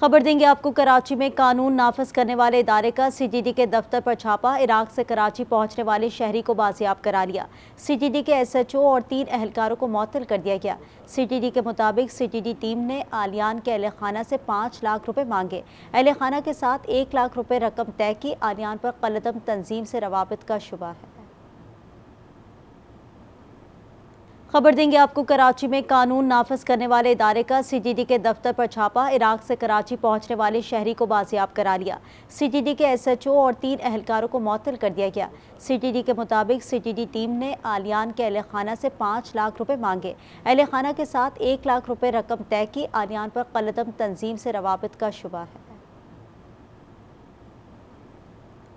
खबर देंगे आपको कराची में कानून नाफज करने वाले इदारे का सीजीडी के दफ्तर पर छापा इराक से कराची पहुंचने वाले शहरी को बाजियाब करा लिया सीजीडी के एसएचओ और तीन अहलकारों को मुतल कर दिया गया सीजीडी के मुताबिक सीजीडी टीम ने आलियान के अहल खाना से पाँच लाख रुपए मांगे अहल खाना के साथ एक लाख रुपये रकम तय की आलियान पर कलदम तंजीम से रवाबित का शुबा है खबर देंगे आपको कराची में कानून नाफज करने वाले इदारे का सीजीडी के दफ्तर पर छापा इराक से कराची पहुंचने वाले शहरी को बाजियाब करा लिया सीजीडी के एसएचओ और तीन अहलकारों को मअतल कर दिया गया सीजीडी के मुताबिक सीजीडी टीम ने आलियान के अहल खाना से पाँच लाख रुपए मांगे अहल खाना के साथ एक लाख रुपये रकम तय की आलियान पर कलदम तंजीम से रवाबित का शुबा है